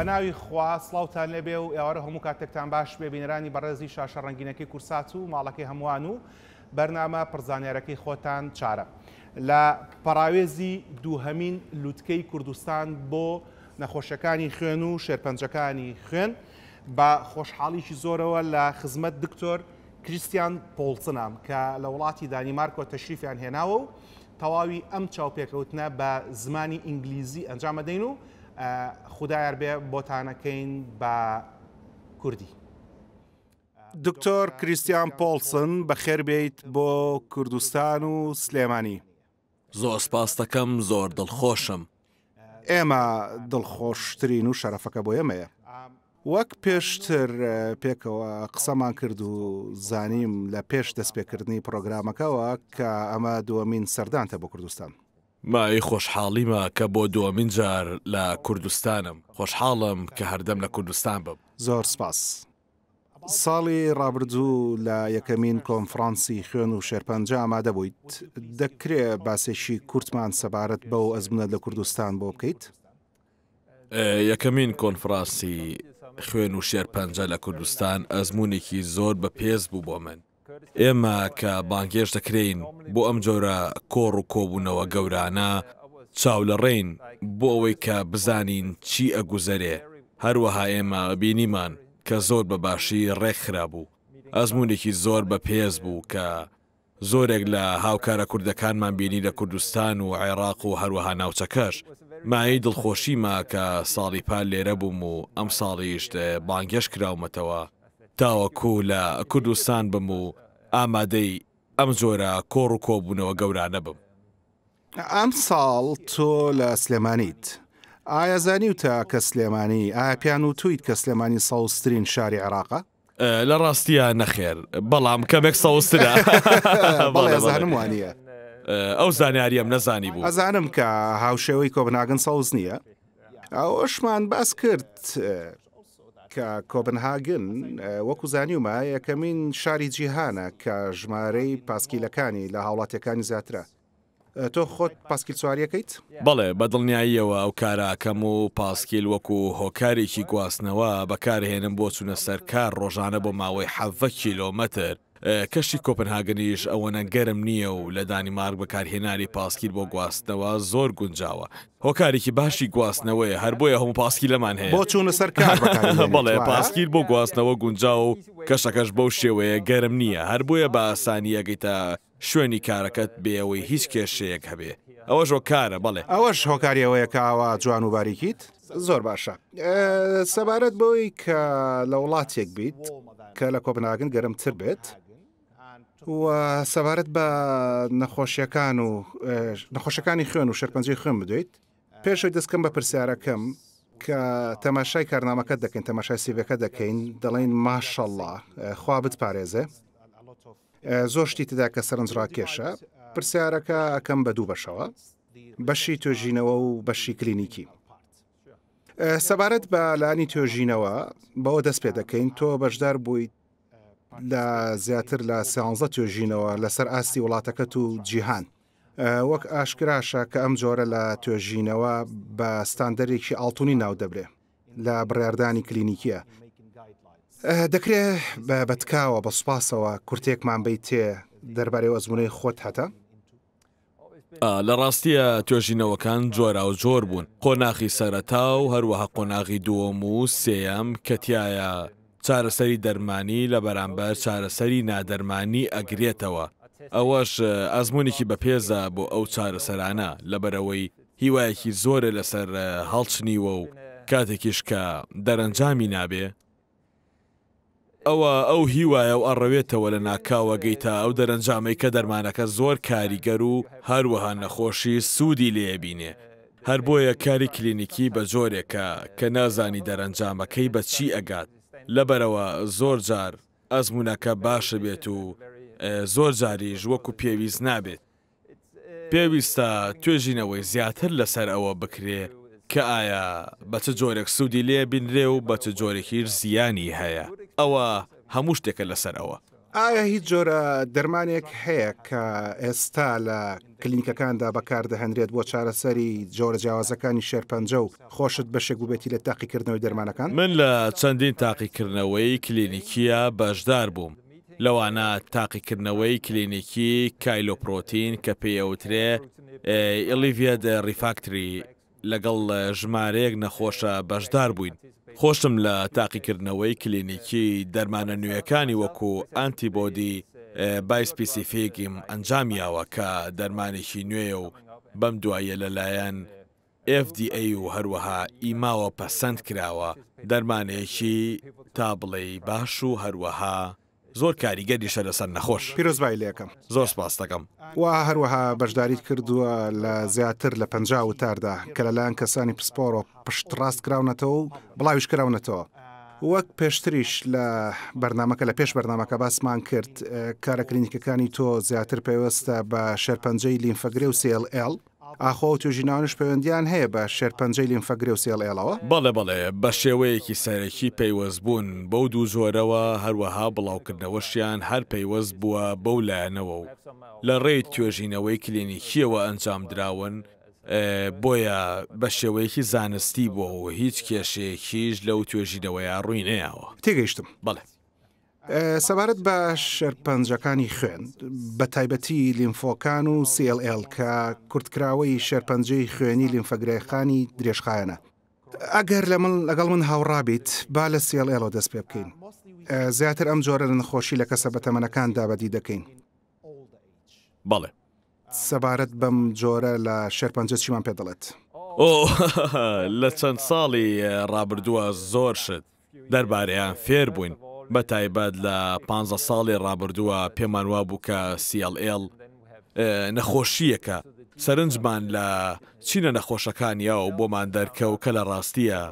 بە ناوی خواسلااوتان لەبێ و ئێوارە هەموو کاتێکتان باش بێ بینەرانی بەڕێزی شاشە ڕنگینەکەی کورسات و ماڵەکەی هەمووان و بەرنامە پرزانارەکەی خۆتان چارە لە پەراوێزی دووهەمین لووتکەی کوردستان بۆ نەخۆشەکانی خوێن و شێرپەنجەکانی خوێن بە خۆشحاڵیشی زۆرەوە لە خزمەت دکتۆر کریسیان پۆڵچنام کە لە وڵاتی دانیمارکۆ تەشریفیان هێناوە و تەواوی ئەم چاوپێکەوتنە بە زمانی ئینگلیزی ئەنجامەدەین و خدایار بێ بۆتانەکەین بە کوردی. دکتۆر کریسیان پۆلسن بەخێربیت بۆ کوردستان و سلێمانی. زۆر سپاس دەکەم زۆر دڵخۆشم. ئێمە دڵخۆشترین و شەرەفەکە بۆ ئێمەیە. وەک پێشتر پێکەوە قسەمان کرد و زانیم لە پێش دەستپێکردنی پرۆگرامەکەەوە کە ئەمە دووەمین سەردانتە بۆ کوردستان. مای خۆشحاڵیمە کە بۆ دووەمین جار لە کوردستانم خۆشحاڵم کە هەردەم لە کوردستان بم زۆر سپاس. ساڵی ڕابردوو لە یەکەمین کۆنفرانسی خوێن و شێرپەنج ئامادە بوویت دەکرێت باسێکی کورتمان سەبارەت بەو ئەزمنە لە کوردستان بۆ بکەیت یەکەمین کۆنفرانسی خوێن و شێرپەنجە لە کوردستان ئەزمونێکی زۆر بە پێز بوو بۆ من ئێمە کە بانگێش دەکرین بۆ ئەم جۆرە کۆڕ و کۆبوونەوە گەورانە چاو لە ڕێین بۆ ئەوەی کە بزانین چی ئەگوزەرێ هەروەها ئێمە بینیمان کە زۆر بە باشی ڕێکخرا بوو ئەزمونێکی زۆر بە پێز بوو کە زۆرێک لە هاوکارە کوردەکانمان بینی لە کوردستان و عێراق و هەروەها ناوچەکەش مای دڵخۆشیمە کە ساڵی پال لێرە بووم و ئەم ساڵیشت بانگەش کراومەتەوە تاوەکو لە کوردستان بم و ئامادەی ئەم زۆرە کۆڕ و کۆبوونەوە گەورانە بم. ئەم ساڵ تۆ لە سلێمانیت. ئایازانی و تا کە سلێمانی ئایا پیان و تویت کە سلێمانی ساوسترین شاری عراقە؟ لە ڕاستیە نەخێر بەڵام کەمێک ساوسترە بەڵێزانم وانە. ئەو زانیاریم نەزانی بوو ئەزانم کە هاوشێوەی کۆبناگەن ساوز نییە؟ ئەوەشمان باس کرد کە کۆبنهاگن وەکو زانیومە یەکەمین شاری جیهانە کە ژمارەی پاسکیلەکانی لە هاوڵاتەکانی زیاترە. تۆ خۆت پاسکیل سواریەکەیت؟ بەڵێ بەدڵنیاییەوە ئەو کاراکەم و پاسکیل وەکو هۆکارێکی گواستنەوە بەکارهێنم بۆ چونە سەرکار ڕۆژانە بۆ ماوەی حەڤە کیلۆمەتر کەشی کۆپنهاگنیش ئەوەنە گەرم نییە و لە دانیمارک بەکارهێنانی پاسکیل بۆ گواستنەوە زۆر گونجاوە هۆکارێکی باشی گواستنەوەی هەر بۆیە هەموو پاسکی لەمان هەیە بۆ چوونە سەر بەڵێ پاسکیل بۆ گواستنەوە گونجا و کەشەکەش بەو شێوەیە گەرم نییە هەر بۆیە بە ئاسانی یەگەیتە شوێنی کارەکەت بێەوەی هیچ کێشەیەک هەبێ ئەوە ژۆکارە بڵێ ئەوەش هۆکاریەوەیە کاوا جوان و باریکیت زۆر باشە سەبارەت بۆی کە لە وڵاتێک بیت کە لە کۆبناگن گەرمتر بێت سەبارەت بە نەخۆشیەکان و نەخۆشەکانی خوێن و شەرپەنجی خوێن بدویت پێشوی دەستکەم بە پرسیارەکەم کە تەماشای کارنامەکە دەکەین تەماشای سیبەکە دەکەین دەڵین ماشەله خوا بت پارێزێ زۆر شتی تدا کە سەرنجڕاکێشە پرسیارەکە ئەەکەم بە دوو بەشەوە بەشی توۆژینەوە و بەشی کلینیکی سەبارەت بە لانی توۆژینەوە بەوە دەست پێ دەکەین تۆ بەشدار بوویت لە زیاتر لە سیانزە توێژینەوە لەسەر ئاستی وڵاتەکەت و جیهان. وەک ئاشکراشە کە ئەم جۆرە لە توێژینەوە بە ستاندەرێکی ئاڵتونی ناو دەبرێ لە بڕاردانی کلینیکیە. دەکرێت بەتکاوە بە سوپاسەوە کورتێکمان بیت تێ دەربارەی ئەزمونەی خۆت هەتە؟ لە ڕاستیە توێژینەوەکان جۆرا و جۆر بوون قۆناغی سەرەتا و هەروەها قۆناغی دووەم و سێەم کەتیایە چارەسەری دەرمانی لە بەرامبەر چارەسەری نادەرمانی ئەگرێتەوە ئەوەش ئازمونێکی بەپێزە بۆ ئەو چارەسەرانە لەبەرەوەی هیوایەکی زۆرە لەسەر هەڵچنیوە و کاتێکیشکە دەرەنجامی نابێ ئەوە ئەو هیوایە و ئەڕەوێتەوە لە ناکاوەگەی تا ئەو دەرەنجامەی کە دەرمانەکە زۆر کاریگەر و هەروەها نەخۆشی سوودی لێبینێ هەر بۆیە کاری کلینیکی بە جۆرێکە کە نازانی دەرەنجامەکەی بە چی ئەگات لەبەرەوە زۆر جار ئەزمونونەکە باشە بێت و زۆر جاریش وەکو پێویست نابێت. پێویستە توێژینەوەی زیاتر لەسەر ئەوە بکرێ کە ئایا بەچ جۆرێک سوودی لێ بینرێ و بەچ جۆرێکیش زیانی هەیە ئەوە هەموو شتێکە لەسەر ئەوە ئایا هیچ جۆرە دەرمانێک هەیە کە ئێستا لە کلینیکەکاندا بەکاردەهێنرێت بۆ چارەسەری جۆرە جیاوازەکانی شێرپەنجە و خۆشت بەشێک وبێتی لە تاقیکردنەوەی دەرمانەکان من لە چەندین تاقیکردنەوەی کلینیکیە بەشدار بووم لەوانە تاقیکردنەوەی کلینیکی کایلۆپۆتین کە پێیەوترێ ئلیڤە دە ریفاکتری لەگەڵ ژمارەیەک نەخۆشە بەشدار بووین. خۆشم لە تاقیکردنەوەی کلینیکی دەرمانە نوێیەکانی وەکو ئانتیبۆدی بایسپیسیفێکیم ئەنجامیاوە کە دەرمانێکی نوێیە و بەم دوایە لەلایەن FDA و هەروەها ئیماوە پەسەند کراوە دەرمانێکی تا بڵێ باش و هەروەها زۆر کاریگەریشە لەسەر نەخۆش پیرۆزبای لەکەم زۆر سپاس دەکەم وا هەروەها بەشداریت کردووە لە زیاتر لە پنج و تاردا کە لەلایەن کەسانی پسپۆرۆ پشت ڕاست کراونەتەوە و بڵاویش کراونەتەوە وەک پێشتریش لە بەرنمەکە لە پێش بەرنمەکە باسمان کرد کارە کلینیکەکانی تۆ زیاتر پێوەستە بە شەرپەنجەی لینفەگرێ و سLL ئاخۆ توژینانش پەیوەندیان هەیە بە شێرپەنجەی لیمفەگرێ و سێڵێڵەوە بەڵێ بڵێ بە شێوەیەکی سەرەکی پەیوەست بوون بەو دوو زۆرەوە هەروەها بڵاوکردنەوەشیان هەر پەیوەست بووە بەو لایەنەوە و لە ڕێی توێژینەوەی کلینیکیەوە ئەنجام درراون بۆیە بە شێوەیەکی زانستی بۆ و هیچ کێشەیەکیش لەو توێژینەوەی ڕووی نەیەوە تێگەیشتم بڵێ. سەبارەت بە شەرپەنجەکانی خوێن بە تایبەتی لیمفۆکان و سLL کە کورتکراوەی شەرپەنجەی خوێنی لیمفەگرێخانی درێژخایەنە. ئەگەر لە من لەگەڵ من هاوڕابیت با لە سLL دەست پێ بکەین. زیاتر ئەم جۆرە لە نەخۆشی لە کەسە بە تەمەنەکان دابەدی دەکەین. بەڵێ. سەبارەت بەم جۆرە لە شەرپەنجە چیمان پێ دەڵێت. ئۆ لە چەند ساڵی ڕابردووە زۆر شت دەربارەیان فێر بووین. بە تایبەت لە 15 ساڵی ڕابردووە پێمان وا بوو کە سیLL نەخۆشیەکە سەرنجمان لە چینە نەخۆشەکانیا و بۆمان دەرکەوت کە لە ڕاستیە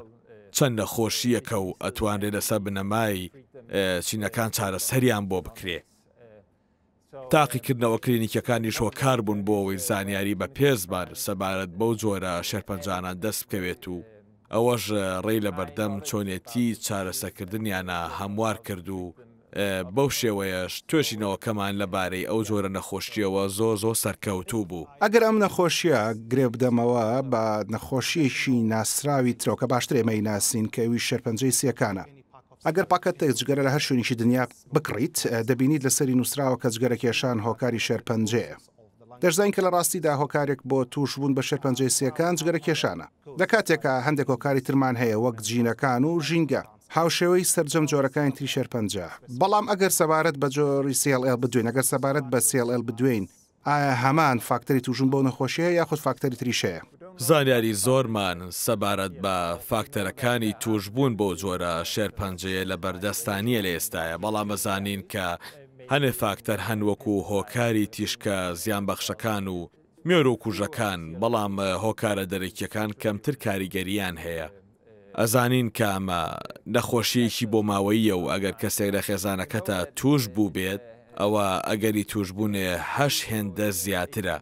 چەند نەخۆشیەکە و ئەتوانێت لەسەر بنەمای چینەکان چارە سەریان بۆ بکرێ. تاقیکردنەوە کلینیکەکانی شۆکار بوون بۆ ئەوی زانیاری بە پێزبار سەبارەت بەو جۆرە شەرپەنجانان دەست بکەوێت و ئەوەش ڕێی لە بەردەم چۆنێتی چارەسەکردنیانە هەموار کرد و بەو شێوەیەش توێشینەوەکەمان لەبارەی ئەو جۆرە نەخۆشیەوە زۆ زۆ سەرکەوتوو بوو. ئەگەر ئەم نەخۆشیە گرێ بدەمەوە بە نەخۆشیەکی ناسراوی ترۆکە باشترێمەی ناسین کەوی شەرپەنجەی سیەکانە. ئەگەر پاکەتە جگەرە لە هەر شوێنیشی دنیا بکڕیت دەبینیت لەسەری نووسراوە کە جگەرە کێشان هۆکاری شەرپەنجەیە. دەشزانین کە لە ڕاستیدا هۆکارێک بۆ توشبوون بە شێر پنجسیەکان جگەرە کێشانە لە کاتێکە هەندێک هۆکاری ترمان هەیە وەک جینەکان و ژینگە هاوشێوەی سرجەم جۆرەکانی تری شێر پنج بەڵام ئەگەر سەبارەت بە جۆری سیLL بدوین ئەگەر سەبارەت بە سیLL بدوین ئایا هەمان فاکتەری توژون بۆ نەخۆشیە یاخود فاکتەری تریشەیە زانیاری زۆرمان سەبارەت بە فاکتەرەکانی توشببوون بۆ جۆرە شێر پەنجەیە لە بەردەستانیە لە ئێستاە بەڵام مەزانین کە هەنێ فاکتەر هەن وەکو هۆکاری تیشکە زیانبەخشەکان و مێر و کوژەکان بەڵام هۆکارە دەرەکیەکان کەمتر کاریگەریان هەیە. ئەزانین کە ئەمە نەخۆشیەکی بۆ ماوەیە و ئەگەر کەسێک لە خێزانەکەتە توش بوو بێت ئەوە ئەگەری توشببوونێ هەش هێندە زیاترە.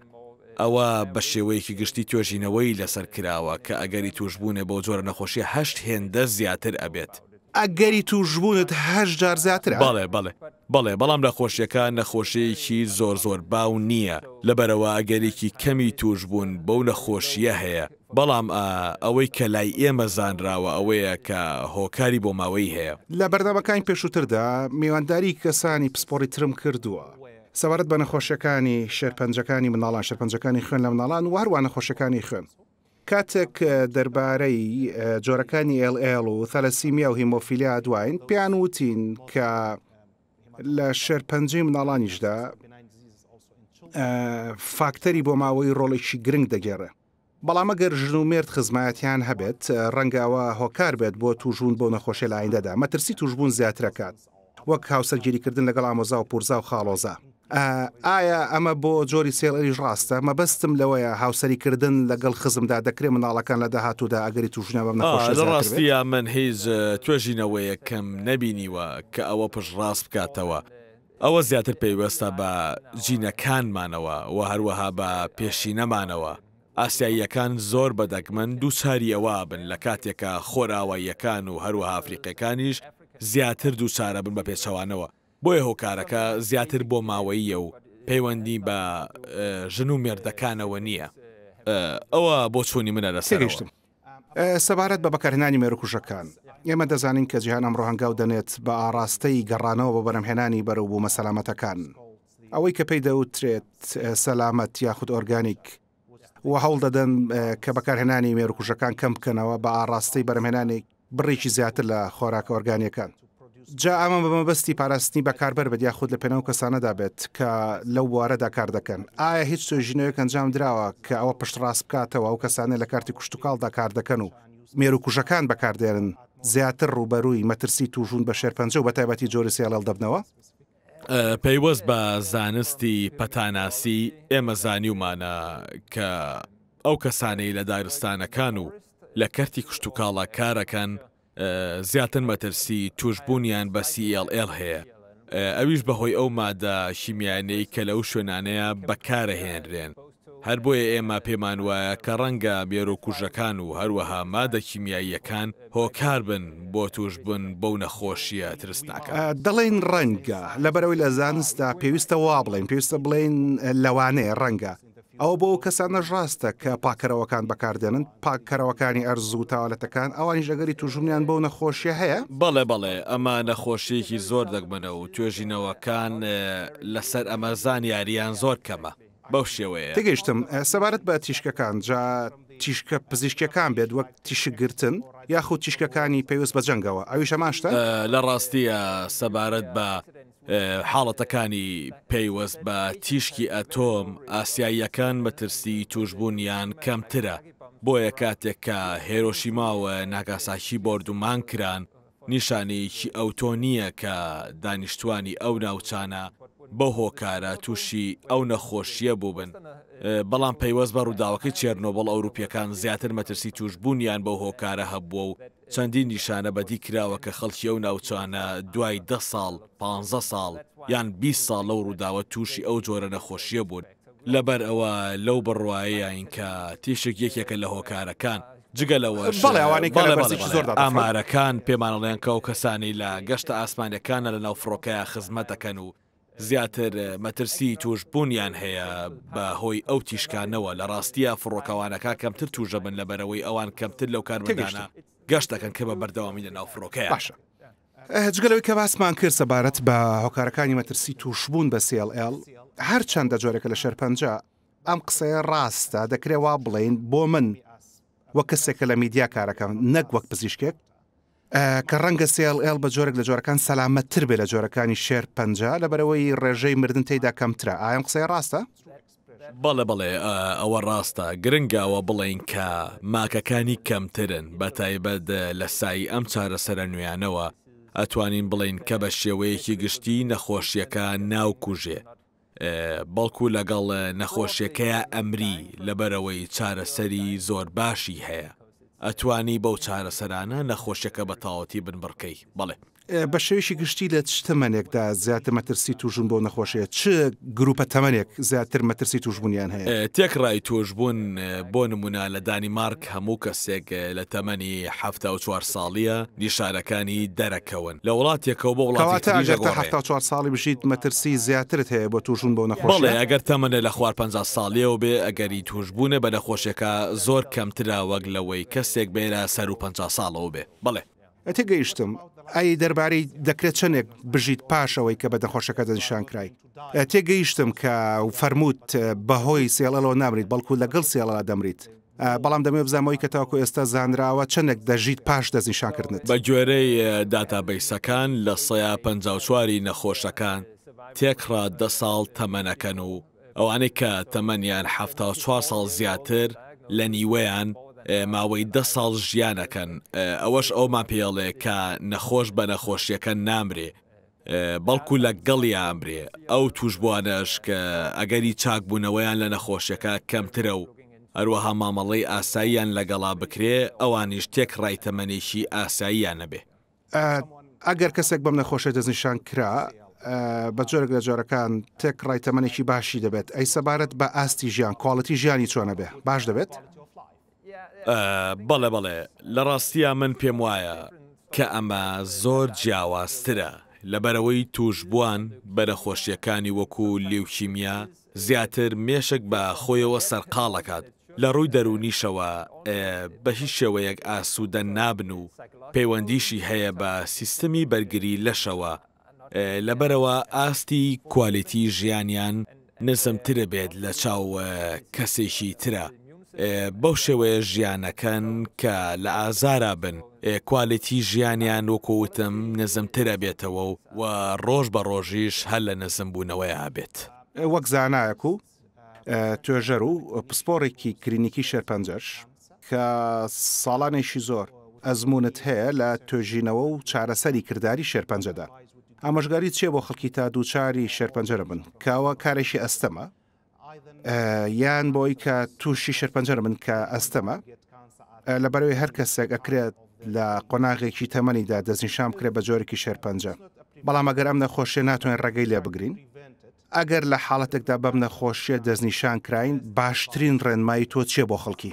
ئەوە بە شێوەیەکی گشتی توێژینەوەی لەسەر کراوە کە ئەگەری توشببوونێ بۆ جۆرە نەخۆشی هەشت هێندە زیاتر ئەبێت. ئەگەری توژبوونت هەش جار زیاتر بەڵێ بڵێ بەڵێ بەڵام لە خۆشیەکان نەخۆشیەکی زۆر زۆر باو نییە لەبەرەوە ئەگەرێکی کەمی توشبوون بەو نەخۆشیە هەیە بەڵام ئەوەی کە لای ئێمە زانراوە ئەوەیە کە هۆکاری بۆ ماوەی هەیە لە بەردەمەکانی پێشووتردا میوانداری کەسانی پسپۆری ترم کردووە. سەوارەت بە نەخۆشیەکانی شێرپەنجەکانی مناڵان شەرپەنجەکانی خوێن لە مناڵان و هەروە نەخۆشەکانی خوێن کاتێک دەربارەی جۆرەکانی LL و تەلەسیمیا و هیمۆفیلیا دوین پێیان وتین کە لە شەرپەنجی مناڵانیشدا فاکتەری بۆ ماوەی ڕۆڵێکی گرنگ دەگەێڕە. بەڵامە گەر ژن و مێرد خزمەتیان هەبێت ڕەنگەوە هۆکار بێت بۆ توژون بۆ نەخۆشی لایندەدا مەترسی توشبوون زیاترەکات وەک هاوسەرگیریکردن لەگەڵ ئامۆزا و پورزا و خاڵۆزە. ئایا ئەمە بۆ جۆری سێڵەریش ڕاستە مە بەستم لەوەیە هاوسەریکردن لەگەڵ خزمدا دەکرێت مناڵەکان لە داهاتوودا ئەگەری توژنەوە ڕاستیە من هیچ توێژینەوەیەکەم نەبینیوە کە ئەوە پشت ڕاست بکاتەوە. ئەوە زیاتر پێیوەستە بە جینەکانمانەوە و هەروەها بە پێشینەمانەوە. ئاسیاییەکان زۆر بەدەکمەن دووساریەوە بن لە کاتێکە خۆراواییەکان و هەروە ئافریقەکانیش زیاتر دووسارە بن بە پێچەوانەوە. بۆیە هۆکارەکە زیاتر بۆ ماوەیە و پەیوەندی بە ژن و مێردەکانەوە نییە ئەوە بۆ چوونی منە لە سێگەشتم سەبارەت بە بەکارهێنانی مێرکوشەکان ئێمە دەزانین کە جیهانم ڕۆهنگاو دەنێت بە ئاراستەی گەڕانەوە بە بەرەمهێنانی بەرەو بوو مەسەلامەتەکان ئەوەی کە پێی دەوترێت سەلامەت یاخود ئۆرگانیک و هەوڵ دەدەن کە بەکارهێنانی مێرکوشەکان کەم بکەنەوە بە ئاراستەی بەرەمهێنانی بڕێکی زیاتر لە خۆراکە ئۆرگانیەکان جا ئامە بەمەبستی پاراستنی بەکاربەر بە یاخود لە پێنەو کەسانەدا بێت کە لەو وارەدا کار دەکەن ئایا هیچ توێژینەوەیەک ئەنجام درراوە کە ئەوە پشتڕاست بکاتەوە ئەو کەسانە لە کارتی کوشتتوکڵدا کار دەکەن و مێر و کوژەکان بەکاردێنن زیاتر ڕوبەرووی مەترسی توژون بە شێرپەنجە و بە تایبەتی جۆری سیالەڵ دەبنەوە پەیوەست بە زانستی پەتاناسی ئێمە زانیومانە کە ئەو کەسانەی لە دارستانەکان و لە کەرتی کوشتتوکاڵە کارەکەن زیاتر مەترسی توشببوونیان بە CLL هەیە ئەویش بەهۆی ئەو مادە شیمیانەی کە لەو شوێنانەیە بەکارەهێنرێن هەر بۆیە ئێمە پێمان وایە کە ڕەنگە مێرۆکوژەکان و هەروەها مادە کیمیاییەکان هۆکار بن بۆ توش بن بەو نەخۆشیە ترسناکە دەڵێن ڕەنگە لەبەرەوەی لە زانستا پێویستە وا بڵێن پێویستە بڵێن لەوانەیە ڕەنگە ئەوە بۆ ئەو کەسانە ڕاستە کە پاکەرەوەکان بەکاردێنن پاکەرەوەکانی ئەرزوو تاالەتەکان ئەوانی ژەگەری توژونیان بۆ نەخۆشی هەیە بەڵێ بەڵێ ئەمە نەخۆشیەکی زۆر دەگمنەوە و توێژینەوەکان لەسەر ئەمەزان یاریان زۆر کەمە بەو شێوەیە تگەیشتم سەبارەت بە تیشکەکان جا تیشکە پزیشکەکان بێت وەک تیشگرتن یاخود تیشکەکانی پێویست بە جەنگەوە ئەوی شەماشتە لە ڕاستیە سەبارەت بە حاڵەتەکانی پەیوەست بە تیشکی ئەتۆم ئاسیاییەکان بەترسی توشببوونیان کەمترە بۆیە کاتێک کە هێرۆشیماوە ناگاساکی بردومان کران نیشانێکی ئەوتۆ نییە کە دانیشتوانی ئەو ناوچانە بە هۆکارە تووشی ئەو نەخۆشیە بوو بن بەڵام پەیوەست بە ڕووداوەکە چێرنۆبڵ ئەوروپیەکان زیاتر مەترسی توشببوونیان بە هۆکارە هەبووە و چەندین نیشانە بەدی کراوە کە خەڵکی ئەو ناوچانە دوای ده ساڵ 15 ساڵ یان 20 ساڵ لەو ڕووداوە تووشی ئەو جۆرە نەخۆشیە بوون لەبەر ئەوە لەو بڕواایەینکە تیشێک یەکێکە لە هۆکارەکان جگە لەوە ئامارەکان پێمانەڵێن کە و کەسانی لە گەشتە ئاسمانەکانە لە ناوفڕۆکەیە خزمەتەکەن و زیاتر مەترسی توشببوونیان هەیە بە هۆی ئەو تیشکانەوە لە ڕاستیە فڕۆکەوانەکە کەمتر توژە بن لەبەرەوەی ئەوان کەمتر لەو کارمەدانە گەشتەکەن کە بە بەردەوامی لە ناوفڕۆکەیە باشە. هەجگەلەوەی کە باسمان کرد سەبارەت بە هۆکارەکانی مەترسی تووشبوون بە CLL هەر چنددە جۆرێکە لە شەرپەنج ئەم قسەیە ڕاستە دەکرێ وا بڵین بۆ من وە کەسێکە لە میدیا کارەکەم نەک وەک پزیشکێک کە ڕەنگە CLL بە جۆرێک لە جۆرەکان سەلامەتتر بێ لە جۆرەکانی شێر پنج لەبەرەوەی ڕێژەی مردن تێدا کەمترە ئایم قسەی ڕاستە؟ بەڵێ بڵێ ئەوە ڕاستە گرنگاوە بڵێن کە ماکەکانی کەمترن بە تایبەت لە سایی ئەم چارەسەرە نویانەوە ئەتوانین بڵین کە بە شێوەیەکی گشتی نەخۆشیەکە ناوکوژێ بەڵکو لەگەڵ نەخۆشیەکەیە ئەمری لەبەرەوەی چارەسەری زۆر باشی هەیە ئەتوانی بەو چارەسەرانە نەخۆشیەکە بە تاوەتی بنبڕکەی بڵێ بە شێویشی گشتی لە چ تەمەنێکدا زیاتر مەترسی توژون بۆ نەخۆشەیە چ گروپە تەمەنێک زیاتر مەترسی توشببوونیان هەیە تێکڕای توۆژبوون بۆ نمونە لە دانیمارک هەموو کەسێک لە تەمەنی ه و چوار ساڵیە نیشارەکانی دەرەکەون لە وڵاتێکەوە بۆ وڵاتە چوار ساڵی بشیت مەترسی زیاترت هەیە بە توژون بۆ نەخۆش ئەگەر تەمەنە لە خوار 50 ساڵیە و بێ ئەگەری توشببوونە بە نەخۆشەکە زۆر کەمترا وەک لەوەی کەسێک بێرە سەر و 50 ساڵەوە بێ بڵێ تێگەیشتم ئای دەربارەی دەکرێت چندێک بژیت پاشەوەی کە بە دەخۆشەکە دەنیشان کرای تێگەیشتم کە فەرمووت بەهۆی سێڵەوە نامریت بەڵکو لەگەڵ سێڵە دەمریت بەڵام دەمێ بزانەوەی کە تاکو ئێستا زانراوە چندێک دەژیت پاش دەزیشانکردن بە گوێرەی داتابیسەکان لە سەیا پ چواری نەخۆشەکان تێکڕا دە ساڵ تەمەنەکەن و ئەوانەی کە تەمەنیان ه چوار ساڵ زیاتر لە نیوەیان ماوەی ده ساڵ ژیانەکەن ئەوەش ئەومان پێڵێ کە نەخۆش بە نەخۆشیەکە نامرێ بەڵکو لە گەڵی ئامرێ ئەو توشبوانەش کە ئەگەری چاکبوونەوەیان لە نەخۆشیەکە کەمترە و هەروەها مامەڵی ئاساییان لەگەڵا بکرێ ئەوانی شتێک ڕایتەمەنێکی ئاساییان نەبێ ئەگەر کەسێک بەم نەخۆشە دەزنیشان کرا بە جۆرەك لە جۆرەکان تێک ڕایتەمەێکی باشی دەبێت ئەی سەبارەت بە ئاستی ژیان کواڵەتی ژیانی چۆنە بێ باش دەبێت؟ بەڵێ بەڵێ لە ڕاستیە من پێم وایە کە ئەمە زۆر جیاوازترە لەبەرەوەی توشببووان بەرەخۆشیەکانی وەکو لێوکیمیا زیاتر مێشک بە خۆیەوە سەرقاڵەکات لە ڕووی دەرونیشەوە بە هیچ شێوەیەک ئاسوودە نابن و پەیوەندیشی هەیە بە سیستمی بەرگری لەشەوە لەبەرەوە ئاستی کوالەتی ژیانیان نزمترە بێت لە چاو کەسێکی ترە. بەو شێوەیە ژیانەکەن کە لە ئازارا بن کوالیتی ژیانیان وەکووتم نزمترە بێتەوە و ڕۆژ بە ڕۆژیش هەر لە نزم بوونەوەی بێت وەک زانایەک و توێژەر و پسپۆڕێکی کرینیکی شەرپەنجەرش کە ساڵانێکی زۆر ئەزمونت هەیە لە توێژینەوە و چارەسەری کردداری شێرپەنجەدا ئامەژگاری چێ بۆ خەڵکی تا دووچاری شێرپەنجەرە بن کاوە کارێکی ئەستەمە یان بۆی کە تووشی شەرپەنجەر من کە ئەستەمە لەبەرەوەی هەر کەسێک ئەکرێت لە قۆناغێکی تەمەنیدا دەستنیشام کرێت بە جۆرەی شێرپەنجە بەڵام ئەگەر ئەم نەخۆشیە ناتوانین ڕێگەی لێ بگرین ئەگەر لە حاڵەتێکدا بەم نەخۆشیە دەستنیشان کراین باشترین ڕێنمایی تۆ چێ بۆ خەڵکی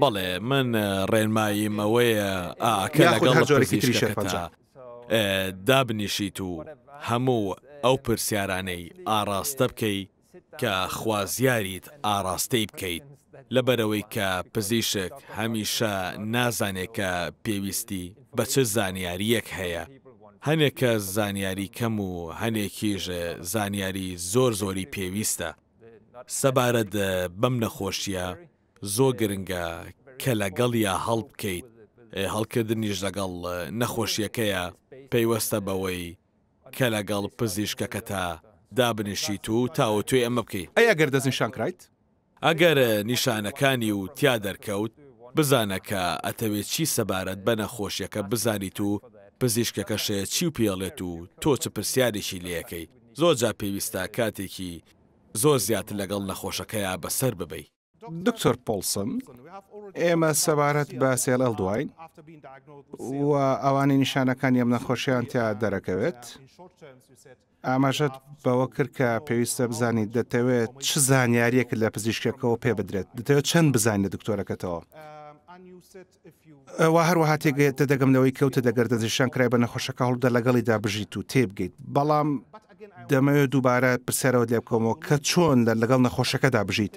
بەڵێ من ڕێنماییم ئەوەیە ئاکە لەگەڵ جۆرەی تری شێرپەنجە دابنیشیت و هەموو ئەو پرسیارانەی ئاراستە بکەیت کە خوازیاریت ئاراستەی بکەیت لەبەرەوەی کە پزیشک هەمیشە نازانێت کە پێویستی بە چه زانیاریەک هەیە هەنێک کە زانیاری کەم و هەنێکیژ زانیاری زۆر زۆری پێویستە سەبارەت بەم نەخۆشیە زۆر گرنگە کە لەگەڵیا هەڵ بکەیت هەڵکردنیش لەگەڵ نەخۆشیەکەیە پێیوەستە بەوەی کە لەگەڵ پزیشکەکەتە دابنیشیت و تاوە توێ ئەمە بکەیت ئەیا گەردەزین شانکرایت؟ ئەگەر نیشانەکانی و تیا دەرکەوت بزانەکە ئەتەوێت چی سەبارەت بە نەخۆشیەکە بزانیت و پزیشکەکە شەیە چی و پێڵێت و تۆ چ پرسیارێکی لەکەی زۆرجا پێویستە کاتێکی زۆر زیاتر لەگەڵ نەخۆشەکەیە بەسەر ببەی دکتۆر پۆلسم ئێمە سەبارەت بە سێڵ دوین و ئەوانی نیشانەکان ئەم نەخۆشییان تیا دەرەکەوێت ئاماژەت بەوە کرد کە پێویستە بزانیت دەتەوێت چ زانیاریەک لە پزیشکەکەەوە پێ بدرێت دەتەوێت چەند بزانیت دکتۆرەکەتەوە. وا هەروەها تێگەێتە دەگەم لەوەی کەوتە دەگەردەزیشان کرای بە نەخۆشەکە هەڵدا لەگەڵیدا بژیت و تێبگەیت بەڵام دەمەوێت دووبارە پرسیارەوە لێ بکەمەوە کە چۆن لە لەگەڵ نەخۆشەکەدا بژیت.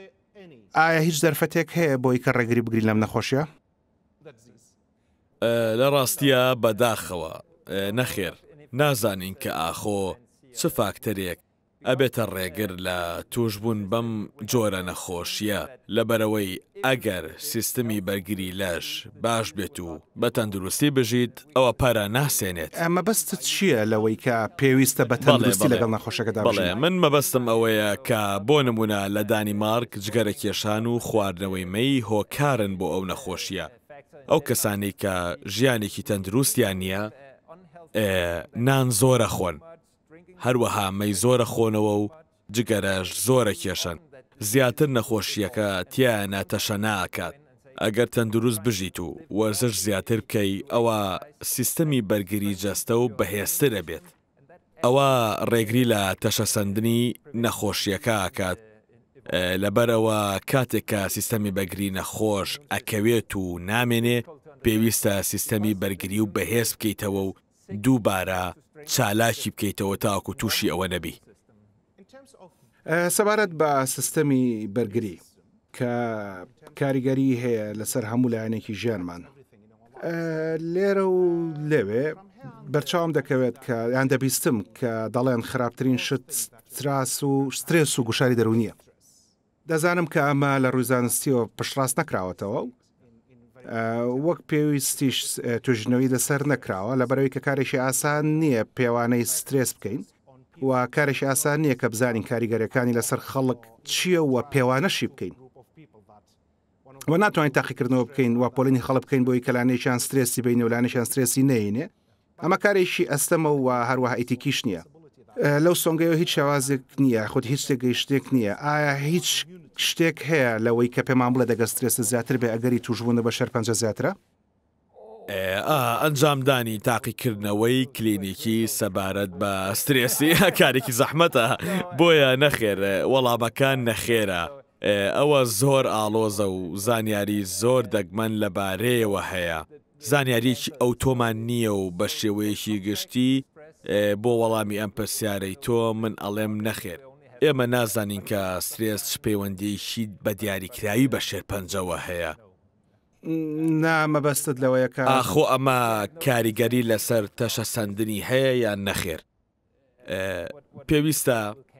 ئایا هیچ دەرفەتێک هەیە بۆی کە ڕێگری بگرین لەم نەخۆشیە؟ لە ڕاستیە بەداخەوە نەخێر نازانین کە ئاخۆ چ فاکتەرێک ئەبێتە ڕێگر لە توشبوون بەم جۆرە نەخۆشیە لەبەرەوەی ئەگەر سیستمی بەرگری لەش باش بێت و بە تەندروستی بژیت ئەوە پارە ناسێنێت ئەمە بەستت چییە لەوەی کە پێویستە بە تەندروستی لەگەڵ نەخۆشەکەدا بڵێ من مەبەستم ئەوەیە کە بۆ نمونە لە دانیمارک جگەرە کێشان و خواردنەوەی مەی هۆکارن بۆ ئەو نەخۆشیە ئەو کەسانی کە ژیانێکی تەندروستیان نییە نان زۆرە خۆن. هەروەها مەی زۆرە خۆنەوە و جگەرەش زۆرە کێشن زیاتر نەخۆشیەکە تیانە تەشە ناکات ئەگەر تەندروست بژیت و وەرزش زیاتر بکەی ئەوە سیستەمی بەرگری جەستە و بەهێسترە بێت ئەوە ڕێگری لە تەشەسەندنی نەخۆشیەکە ئاکات لەبەرەوە کاتێکە سیستەمی بەگری نەخۆش ئەکەوێت و نامێنێ پێویستە سیستەمی بەرگری و بەهێز بکەیتەوە و دووبارە چالاکی بکەیتەوە تاکو تووشی ئەوە نەبی. سەبارەت بە سیستەمی بەرگری کە کاریگەری هەیە لەسەر هەموو لایەنێکی ژیانمان. لێرە و لەوێ بەرچاوم دەکەوێت کە یان دەبیستم کە دەڵێن خراپترین شت تراس و سترس و گوشاری دەرونیە. دەزانم کە ئەمە لە ڕووزانستیەوە پشڕاست نەکراوەتەوە و وەک پێویستیش توژنەوەی لەسەر نەکراوە لە بەرەوەی کە کارێکی ئاسان نییە پێوانەی سترس بکەین و کارێکی ئاسان نییە کە بزانین کاریگەریەکانی لەسەر خەڵک چییە وە پێوانەشی بکەین و ناتوانین تاقیکردنەوە بکەین و پۆلینی خەڵ بکەین بۆی کەلانێکیان سترسی بین وولانێکیان سترسی نینێ ئەمە کارێکی ئەستەمە و هەروەها ئیتیکیش نییە لەو سۆنگەوە هیچ شێوازێک نییە خودت هیچ تێگەی شتێک نییە ئایا هیچ شتێک هەیە لەوەی کە پێمان بڵێ دەگەسترێسە زیاتر بێ ئەگەری توژبوونە بە شەر پەنج زیاترە؟ ئەنجامدانی تاقیکردنەوەی کلینیکی سەبارەت بە سترێسی کارێکی زەحمەتە بۆیە نەخێرە وەڵامەکان نەخێرە ئەوە زۆر ئالۆزە و زانیاری زۆر دەگمەن لەبارەیەوە هەیە زانیاریش ئەو تۆمان نییە و بە شێوەیەکی گشتی بۆ وەڵامی ئەم پرسیارەی تۆ من ئەڵێم نەخێر ئێمە نازانین کە سرێست پەیوەندیشی بە دیاریکراوی بە شێرپەنجەوە هەیە. نامەبەستت لەوەیەکە ئاخۆ ئەمە کاریگەری لەسەر تەشە سندنی هەیە یان نەخێر. پێویستە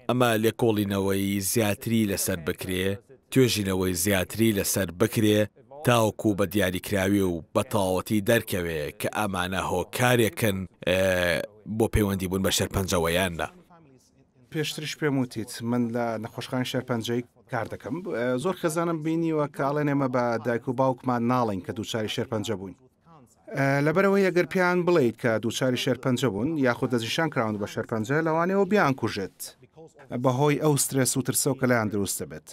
ئەمە لێکۆڵینەوەی زیاتری لەسەر بکرێ، توێژینەوەی زیاتری لەسەر بکرێ تاوکو بە دیاریکراوی و بەتاوەتی دەرکەوێ کە ئامانە هۆکارێکن بۆ پەیوەندی بوون بە شەر پەنجەوەیاندا. پێشترش پێم وتیت من لە نەخۆشخان شەرپەنجەی کار دەکەم زۆر خەزانم بینیوە کاڵێن ئێمە بە دایک و باوکمان ناڵین کە دووچاری شەرپەنجە بووین لەبەرەوەی ئەگەر پیان بڵیت کە دووچاری شەرپەنجە بوون یاخود دەزیشان کراون بە شەرپەنجە لەوانەیەوە بیان کوژێت بەهۆی ئەو سترس و ترسەو کە لایان دروستە بێت.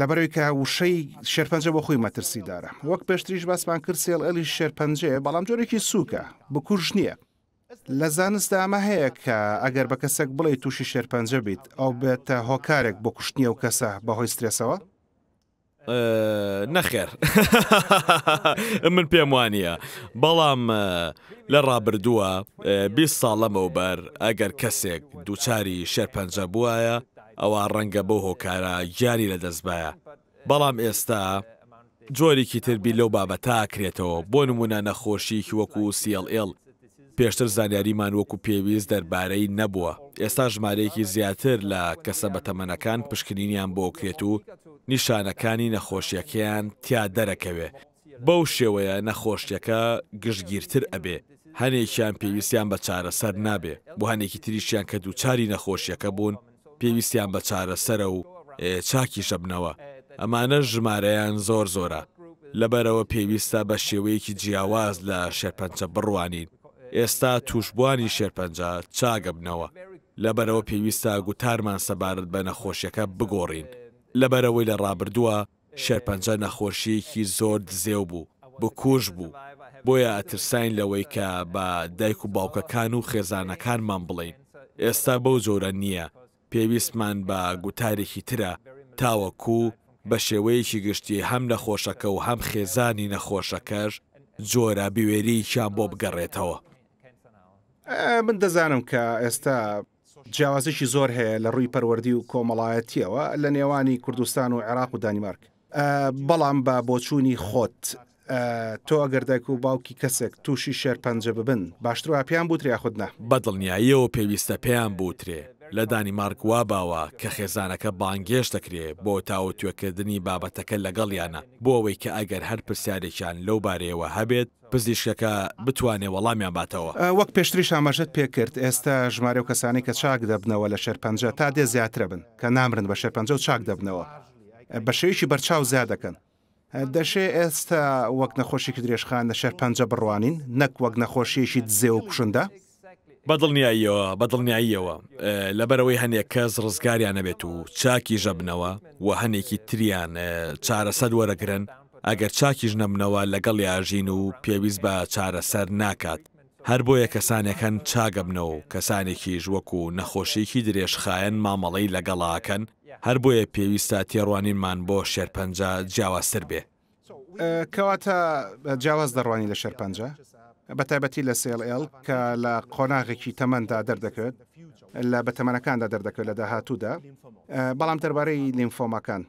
لەبەرەوەی کە وشەی شەرپەنجە بۆ خۆی مەترسیدارە وەک پێشتریش باسمان کرد سێڵ ئەلی شەرپەنجێ بەڵام جۆرێکی سووکە بکوژ نییە لە زانستدا ئەمە هەیە کە ئەگەر بە کەسێک بڵێ تووشی شێرپەنجە بیت ئەو بێتە هۆکارێک بۆ کوشتنیە و کەسە بەهۆی سرێسەوە نەخێر من پێم وانە بەڵام لە ڕابردووە 20 ساڵ لەمەوبەر ئەگەر کەسێک دووچاری شێرپەنجە بووایە ئەوە ڕەنگە بۆ هۆکارە یاری لە دەستبایە بەڵام ئێستا جۆرێکی تربی لەو بابەتا کرێتەوە بۆ نمونە نەخۆشیکی وەکو سیLL پێشتر زانیاریمان وەکو پێویست دەربارەی نەبووە ئێستا ژمارەیەکی زیاتر لە کەسە بەتەمەنەکان پشکنینیان بۆ کرێت و نیشانەکانی نەخۆشیەکەیان تیا دەرەکەوێ بەو شێوەیە نەخۆشیەکە گشتگیرتر ئەبێ هەنێکیان پێویستیان بە چارەسەر نابێ و هەنێکی تریشیان کە دووچاری نەخۆشیەکە بوون پێویستیان بە چارەسرە و چاکی شەبنەوە ئەمانە ژمارەیان زۆر زۆرە لەبەرەوە پێویستە بە شێوەیەکی جیاواز لە شەرپەنچە بڕوانین ئێستا توشببووانی شێرپەنج چاگە بنەوە لەبەرەوە پێویستە گوتارمان سەبارەت بە نەخۆشیەکە بگۆڕین لەبەرەوەی لە ڕابردووە شێرپەنجە نەخۆشیەکی زۆر دزێو بوو بکوژ بوو بۆیە ئەترساین لەوەی کە بە دایک و باوکەکان و خێزانەکانمان بڵین ئێستا بەو جۆرە نییە پێویستمان بە گوتارێکی ترە تاوەکو بە شێوەیەکی گشتی هەم نەخۆشەکە و هەم خێزانی نەخۆشەکەش جۆرە بوێری چیان بۆ بگەڕێتەوە من دەزانم کە ئێستا جیاوازشی زۆر هەیە لە ڕووی پەروەردی و کۆمەڵایەتیەوە لە نێوانی کوردستان و عێراق و دانیمارک بەڵام بە بۆچووی خۆت تۆ ئەگەردەك و باوکی کەسێک تووشی شێر پەنجە ببن باشتر پێیان بوتریا خودنا بەدڵنیاییەوە پێویستە پێیان بوترێ لە دانیمارک وا باوە کە خێزانەکە بانگێش دەکرێت بۆ تاوتوێکردنی بابەتەکە لەگەڵیانە بۆ ئەوەی کە ئەگەر هەر پرسیارێکیان لەو بارەیەوە هەبێت پزیشکەکە بتوانێت وەڵامیان باتەوە وەک پێشتریش ئاماژت پێکرد ئێستا ژمارە و کەسانی کە چاک دەبنەوە لە شەرپەنج تا دێ زیاترە بن کە نامرن بە شەرپەنج و چاک دەبنەوە بە شێویشی بەرچاو زیاد دەکەن دەشێ ئێستا وەک نەخۆشی درێژخان لە شەرپەنجە بڕوانین نەک وەک نەخۆشیێکی دزێ و کوشندە بەدڵنیاییەوە بەدڵنیاییەوە لەبەرەوەی هەنێک کەس ڕزگاریانە بێت و چاکی ژەبنەوە و هەنێکی تریان چارەسەد وەرەگرن ئەگەر چاکیش نەبنەوە لەگەڵ یاژین و پێویست بە چارەسەر ناکات هەر بۆیە کەسانێکەن چاگەبنەوە و کەسانێکیش وەکو نەخۆشیێکی درێژخایەن مامەڵەی لەگەڵاکەن هەر بۆیە پێویستە تێڕوانینمان بۆ شێرپەنج جیاوازتر بێ. کەواتە جیاواز دەڕوانی لە شەرپەنجە بەتایبەتی لە سLL کە لە قۆناغێکی تەمەندا دەردەکرد لە بەتەمەنەکاندا دەردەکرد لە داهاتوودا بەڵام دەربارەی لیمفۆمەکان.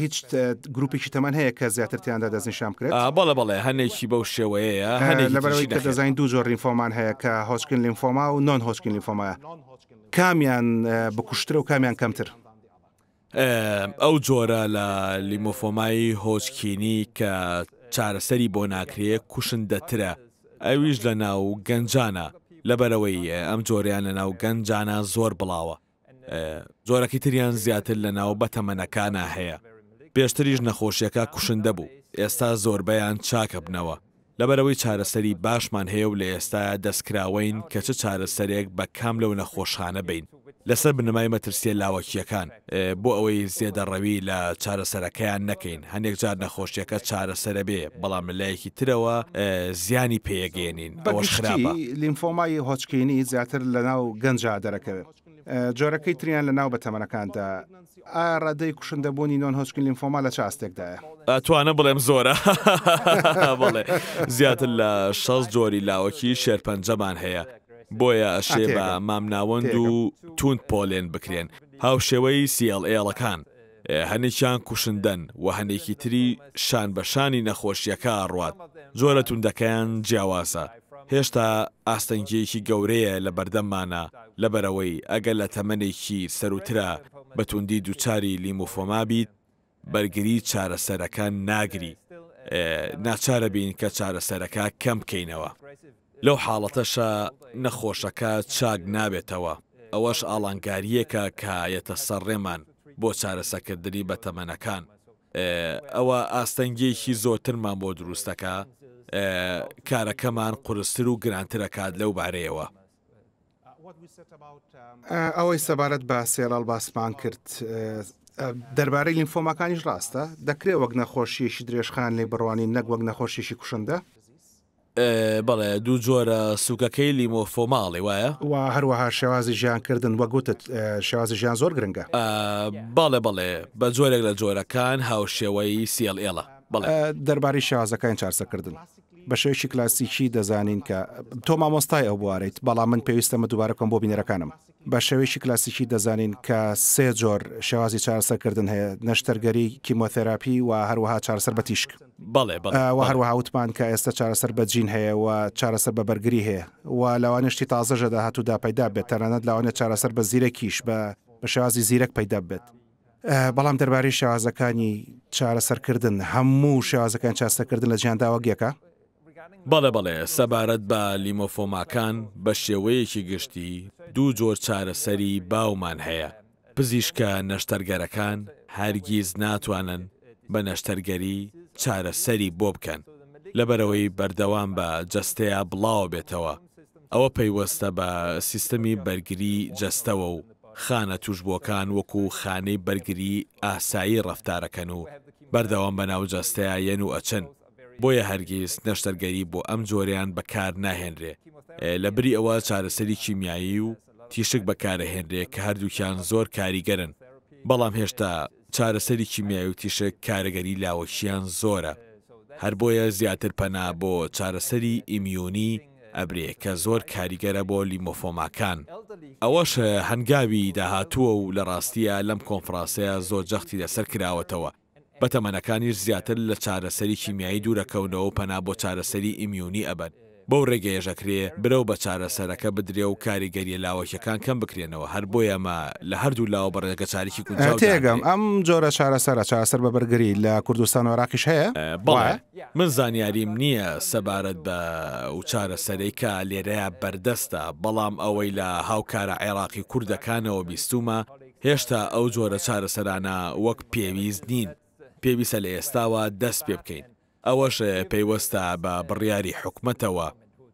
هیچ گروپێکی تەمەەن هەیە کە زیاترتیاندا دەستنیشام کرد بەڵە بەڵێ هەنێکی بەو شێوەیە لەبەرەوەی کە دەزین دوو جۆر لیمفۆمان هەیە کە هۆشکن لیمفۆما و نۆن هۆشکن لیمفۆمایە کامیان بکوشترە و کامیان کەمتر. ئەو جۆرە لە لیمۆفۆمایی هۆچکینی کە چارەسەری بۆ ناکرێ کوشندەترە ئەویش لە ناو گەنجانە لەبەرەوەی ئەم جۆریان لە ناو گەنجانە زۆر بڵاوە جۆرەکی تریان زیاتر لە ناو بەتەمەنەکانە هەیە پێشتریش نەخۆشیەکە کوشندە بوو ئێستا زۆربەیان چاکە بنەوە لەبەرەوەی چارەسەری باشمان هەیە و لە ئێستا دەستکراوین کە چ چارەسەرێک بە کام لەو نەخۆشانە بین لەسەر بنمای مەترسیە لاوەکیەکان بۆ ئەوەی زێدەڕەوی لە چارەسەرەکەیان نەکەین هەندێک جار نەخۆشیەکە چارەسەرە بێ بەڵام لایەکی ترەوە زیانی پێگەێنین بەەوەش خراپە لیمفۆمای هۆچکینی زیاتر لە ناو گەنجا دەرەکەوێت. جۆرەکەی تریان لە ناو بەتەمەنەکاندا ئاڕادەی کوشندەبوونی نۆن هۆچکن لیمفۆما لە چاستێکدایە توانە بڵێم زۆرە بڵێ زیاتر لە شەز جۆری لاوەکی شێرپەنجەمان هەیە بۆیە ئەشێ بە مامناوەند و تونند پۆلێن بکرێن هاوشێوەی سیLئڵەکان هەنێکیان کوشندەن و هەنێکی تری شان بەشانی نەخۆشیەکە ئاڕات زۆرە توندەکەیان جیاوازە هێشتا ئاستەنگیەکی گەورەیە لە بەردەممانە لەبەرەوەی ئەگەر لە تەمەنێکی سەروترا بەتوندی دووچاری لیموفۆما بیت بەرگری چارەسەرەکان ناگری ناچارە بین کە چارەسەرەکە کەم بکەینەوە. لەو حاڵەتەشە نەخۆشەکە چاک نابێتەوە ئەوەش ئاڵانگاریەکە کایەتە سەرڕێمان بۆ چارەسەکردنی بەتەمەنەکان ئەوە ئاستەنگێکی زۆرترمان بۆ دروستەکە کارەکەمان قرستر و گرانترەکات لەو بارەیەوە. ئەوەی سەبارەت بە سێڵال باسمان کرد دەربارەی لیمفۆماکانیش ڕاستە دەکرێت وەک نەخۆشیشی درێژخان لێ بڕوانی نەک وەک نەخۆشیشی کوشندە بەڵێ دوو جۆرە سوکەکەی لیمۆفۆماڵی وایە وا هەروەها شێوازی ژیانکردن وەگوتت شێوازی ژیان زۆر گرنگە باڵێ بڵێ بە جۆرێک لە جۆرەکان هاوشێوەی سیل ئێڵە دەرباری شێوازەکان چارسەکردن. بە شێوشی کلاسیکی دەزانین کە تۆ مامۆستای ئەو بوارێت بەڵام من پێویستەمە دووبارەکەم بۆ بینەرەکانم بە شێوشی کلاسیکی دەزانین کە سێ جۆر شێوازی چارسەکردن هەیە نەشتەرگەری کیمۆتەراپی و هەروەها چارسەر بە تیشک بەڵێ هەروەها وتمان کە ئێستا چارەسەر بەجین هەیە و چارەسەر بە بەرگری هەیە و لەوانشتی تازەژە داهاتوودا پیدا بێت تەنانەت لەوانە چارەسەر بە زیرەکیش بە بە شێوازی زیرەک پیدا بێت بەڵام دەربارەی شێوازەکانی چارەسەرکردن هەموو شێوازەکان چاستەکردن لە جیاندا وەگیەکە بەڵێ بەڵێ سەبارەت بە لیمۆفۆماکان بە شێوەیەکی گشتی دوو جۆر چارەسەری باومان هەیە پزیشکە نەشتەرگەرەکان هەرگیز ناتوانن بە نەشتەرگەری چارەسەری بۆ بکەن لەبەرەوەی بەردەوام بە جستەیە بڵاو بێتەوە ئەوە پەیوەستە بە سیستەمی بەرگری جستەوە و خانە توشببووەکان وەکو خانەی بەرگری ئاسایی ڕفتارەکەن و بەردەوام بە ناوجەستەیە یەن و ئەچن بۆیە هەرگیز نەشتەرگەری بۆ ئەم جۆریان بەکار ناهێنرێ لەبری ئەوە چارەسەری کیمیایی و تیشک بەکارەهێنرێ کە هەردووکیان زۆر کاریگەرن بەڵام هێشتا چارەسەری کیمیایی و تیشک کارگەری لاوەشیان زۆرە هەر بۆیە زیاتر پەنا بۆ چارەسەری ئیمیونی ئەبرێ کە زۆر کاریگەرە بۆ لیمۆفۆماکان ئەوەش هەنگاوی داهاتووە و لە ڕاستیە لەم کۆنفرانسەیە زۆر جەختی لەسەر کراوەتەوە بە تەمەنەکانیش زیاتر لە چارەسەری کیمیایی دوورەکەونەوە پەنا بۆ چارەسەری ئیمیونی ئەبەن بەو ڕێگەیەژەکرێ برەو بە چارەسەرەکە بدرێ و کاریگەریە لاوەکیەکان کەم بکرێنەوە هەر بۆ ئەمە لە هەردوو لاوە بەڕێگە چارێکی کو تێگەم ئەم جۆرە چارەسەرە چارەسەر بە بەرگری لە کوردستان و عراقیش هەیە بڵێ من زانیاریم نییە سەبارەت بە و چارەسەرێکە لێرەیە بەردەستە بەڵام ئەوەی لە هاوکارە عێراقی کوردەکانەوە بیستومە هێشتا ئەو جۆرە چارەسەرانە وەک پێویست نین پێویستە لە ئێستاوە دەست پێ بکەین ئەوەش پەیوەستە بە بڕیاری حکومەتەوە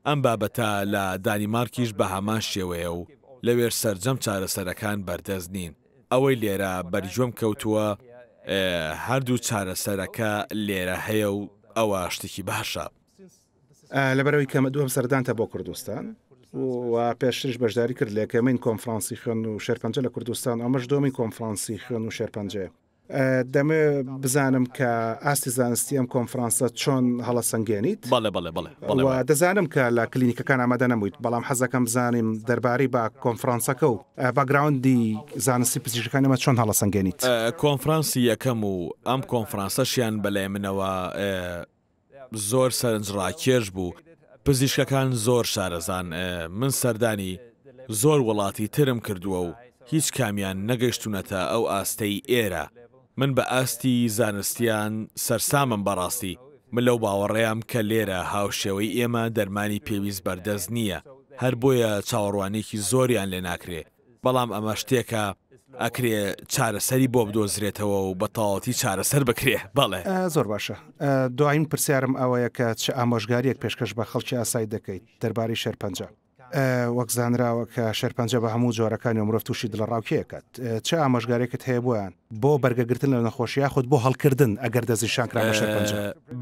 ئەم بابەتە لە دانیمارکیش بە هەمان شێوەیە و لەوێر سرجەم چارەسەرەکان بەردەست نین ئەوەی لێرە بەرجۆم کەوتووە هەردوو چارەسەرەکە لێرە هەیە و ئەوە شتێکی باشە لەبەرەوەی کەمە دووەم سەردانتە بۆ کوردستان و پێشش بەشداری کرد لەکەمین کۆنفرانسی خوێن و شەرپەنجە لە کوردستان ئەمەش دۆمی کۆنفرانسی خوێن و شەرپەنجەیە دەمێ بزانم کە ئاستی زانستی ئەم کۆنفرانسە چۆن هەڵە سنگێنیت دەزانم کە لە کلینیکەکان ئامادە نەبوویت بەڵام حەزەکەم بزانیم دەرباری با کۆنفرانسەکە و باگراوندی زانستی پزیشەکان ئمە چۆن هەڵە سنگێنیت کۆنفرانسی یەکەم و ئەم کۆنفرانسەشیان بەلێ منەوە زۆر سەرنجڕاکێش بوو پزیشکەکان زۆر شارەزان من سەردانی زۆر وڵاتی ترم کردووە و هیچ کامیان نەگەیشتونەتە ئەو ئاستەی ئێرە. من بە ئاستی زانستیان سەرسامم بەڕاستی من لەو باوەڕێام کە لێرە هاوشێوەی ئێمە دەرمانی پێویست بەردەست نییە هەر بۆیە چاوەڕوانێکی زۆریان لێ ناکرێ بەڵام ئەمە شتێکە ئەکرێ چارەسەری بۆ بدۆزرێتەوە و بە تاڵەتی چارەسەر بکرێ بەڵێ زۆر باشە دوایین پرسیارم ئەوەیە کە چه ئامۆژگاریەک پێشکەش بە خەڵکی ئاسایی دەکەیت دەرباری شەرپەنجە وەک زانراوە کە شەرپەنجە بە هەموو جۆرەکانی مرۆڤ تووشی دڵە ڕاوکێکات چه ئاماژگارێکت هەیە بۆیان بۆ بەرگەگرتن لە نەخۆشییا خودت بۆ هەڵکردن ئەگەر دەزی شانکرا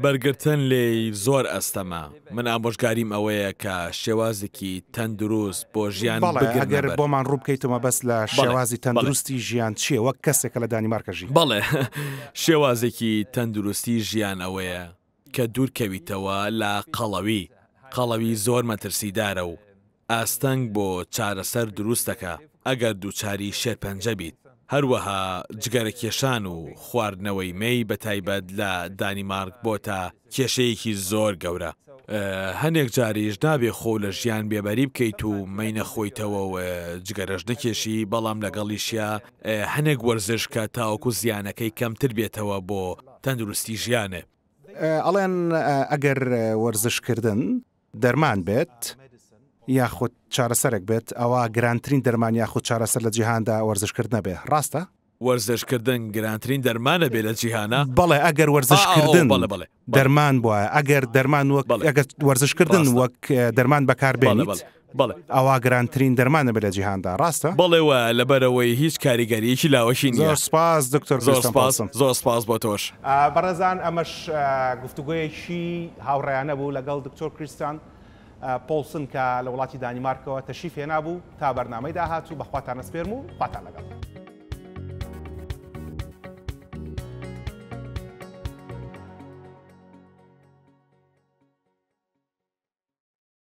بەرگرتن لێ زۆر ئەستەما من ئامۆژگاریم ئەوەیە کە شێوازێکی تەندروست بۆ ژیان ئەگەر بۆمان ڕووبکەیتەوە بەس لە شێوازی تەندروستی ژیان چیە وەک کەسێکە لە دانیمارکەژی بەڵێ شێوازێکی تەندروستی ژیان ئەوەیە کە دوورکەویتەوە لە قەڵەوی قەڵەوی زۆر مەترسیدارە و ئاستەنگ بۆ چارەسەر دروستەکە ئەگەر دووچاری شێرپەنجە بیت هەروەها جگەرەکێشان و خواردنەوەی مەی بە تایبەت لە دانیمارک بۆ تا کێشەیەکی زۆر گەورە هەندێک جاریش نابێ خۆ لە ژیان بێبەری بکەیت و مەی نەخۆیتەوە و جگەرەش نەکێشی بەڵام لەگەڵیشیا هەنێک وەرزش کە تاوەکو زیانەکەی کەمتر بێتەوە بۆ تەندروستی ژیانێ ئەڵێن ئەگەر وەرزشکردن دەرمان بێت یاخود چارەسەرێک بێت ئەوە گرانترین دەرمان یاخود چارەسەر لە جیهاندا وەرزشکرد نەبێ ڕاستە وەرزشکردن گرانترین دەرمانە بێ لە جیهانە بەڵێ ئەگەر وەرزشکردن دەرمان بواە ئەگەر دەرمان وەک وەرزشکردن وەک دەرمان بەکار بێنیت. بڵێ ئەوا گرانترین دەرمانە بە لە جیهاندا ڕاستە بڵێوە لەبەرەوەی هیچ کاریگەریەکی لاوەشین زۆر سپاس دکتۆر زۆر سپاسم زۆر سپاس بۆ تۆش بەڕێزان ئەمەش گفتوگویەکی هاوڕیانە بوو لەگەڵ دکتۆر کریستان پۆلسن کە لە وڵاتی دانیمارکەوە تەشیف هێنابوو تا بەرنمەی داهات و بەخواتان نسپێرم و پاتان لەگەڵ.